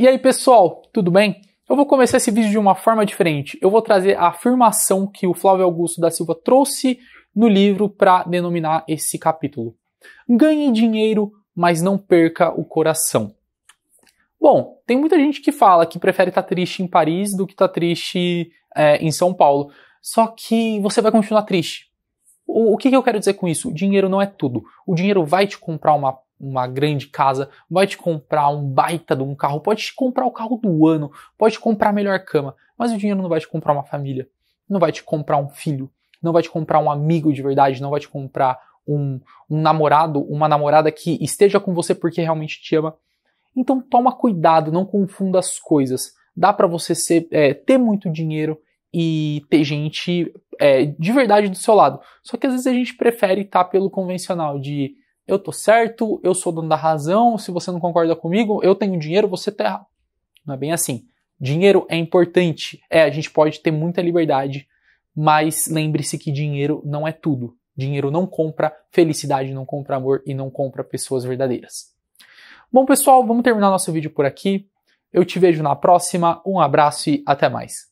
E aí pessoal, tudo bem? Eu vou começar esse vídeo de uma forma diferente. Eu vou trazer a afirmação que o Flávio Augusto da Silva trouxe no livro para denominar esse capítulo. Ganhe dinheiro, mas não perca o coração. Bom, tem muita gente que fala que prefere estar tá triste em Paris do que estar tá triste é, em São Paulo. Só que você vai continuar triste. O, o que, que eu quero dizer com isso? O dinheiro não é tudo. O dinheiro vai te comprar uma uma grande casa, vai te comprar um baita de um carro, pode te comprar o carro do ano, pode te comprar a melhor cama, mas o dinheiro não vai te comprar uma família, não vai te comprar um filho, não vai te comprar um amigo de verdade, não vai te comprar um, um namorado, uma namorada que esteja com você porque realmente te ama. Então toma cuidado, não confunda as coisas. Dá para você ser, é, ter muito dinheiro e ter gente é, de verdade do seu lado. Só que às vezes a gente prefere estar tá pelo convencional de eu tô certo, eu sou dono da razão, se você não concorda comigo, eu tenho dinheiro, você tá errado. Não é bem assim. Dinheiro é importante. É, a gente pode ter muita liberdade, mas lembre-se que dinheiro não é tudo. Dinheiro não compra felicidade, não compra amor e não compra pessoas verdadeiras. Bom, pessoal, vamos terminar nosso vídeo por aqui. Eu te vejo na próxima. Um abraço e até mais.